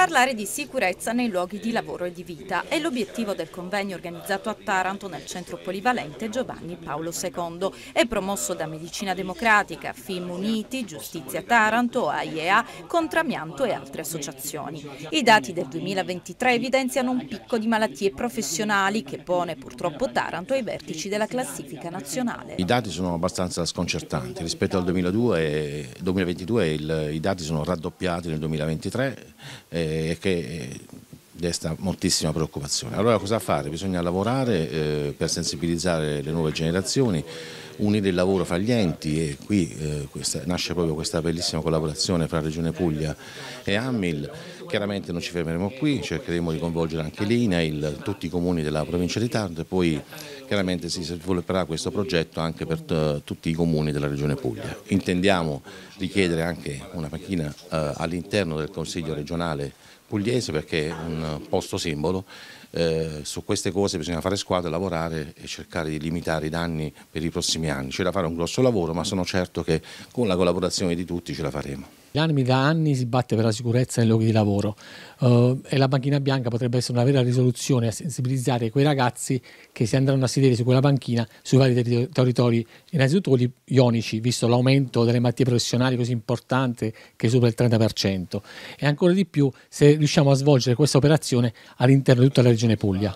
Parlare di sicurezza nei luoghi di lavoro e di vita è l'obiettivo del convegno organizzato a Taranto nel centro polivalente Giovanni Paolo II È promosso da Medicina Democratica, FIM Uniti, Giustizia Taranto, AIEA, Contramianto e altre associazioni. I dati del 2023 evidenziano un picco di malattie professionali che pone purtroppo Taranto ai vertici della classifica nazionale. I dati sono abbastanza sconcertanti, rispetto al 2002, 2022 il, i dati sono raddoppiati nel 2023 Eh, es que eh, desta moltissima preoccupazione. Allora cosa fare? Bisogna lavorare eh, per sensibilizzare le nuove generazioni, unire il lavoro fra gli enti e qui eh, questa, nasce proprio questa bellissima collaborazione fra Regione Puglia e Ammil. Chiaramente non ci fermeremo qui, cercheremo di coinvolgere anche l'INAIL, tutti i comuni della provincia di Tardo e poi chiaramente si svilupperà questo progetto anche per eh, tutti i comuni della Regione Puglia. Intendiamo richiedere anche una macchina eh, all'interno del Consiglio regionale pugliese perché è un posto simbolo, eh, su queste cose bisogna fare squadra, lavorare e cercare di limitare i danni per i prossimi anni. C'è da fare un grosso lavoro ma sono certo che con la collaborazione di tutti ce la faremo. L'ANMI da anni si batte per la sicurezza nei luoghi di lavoro uh, e la banchina bianca potrebbe essere una vera risoluzione a sensibilizzare quei ragazzi che si andranno a sedere su quella banchina sui vari ter- territori, innanzitutto quelli ionici, visto l'aumento delle malattie professionali così importante che supera il 30% e ancora di più se riusciamo a svolgere questa operazione all'interno di tutta la regione Puglia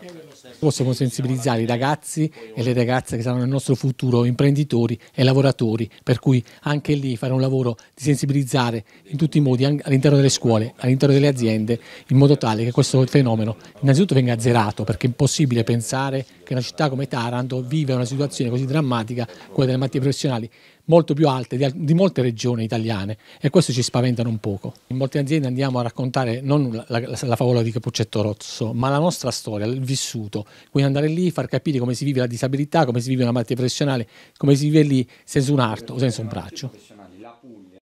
possiamo sensibilizzare i ragazzi e le ragazze che saranno il nostro futuro imprenditori e lavoratori, per cui anche lì fare un lavoro di sensibilizzare in tutti i modi all'interno delle scuole, all'interno delle aziende, in modo tale che questo fenomeno innanzitutto venga azzerato, perché è impossibile pensare che una città come Taranto vive una situazione così drammatica, quella delle malattie professionali, molto più alte di, di, molte regioni italiane e questo ci spaventa un poco. In molte aziende andiamo a raccontare non la, la, la favola di Capuccetto Rozzo, ma la nostra storia, il vissuto, quindi andare lì, far capire come si vive la disabilità, come si vive una malattia professionale, come si vive lì senza un arto o senza un braccio. La Puglia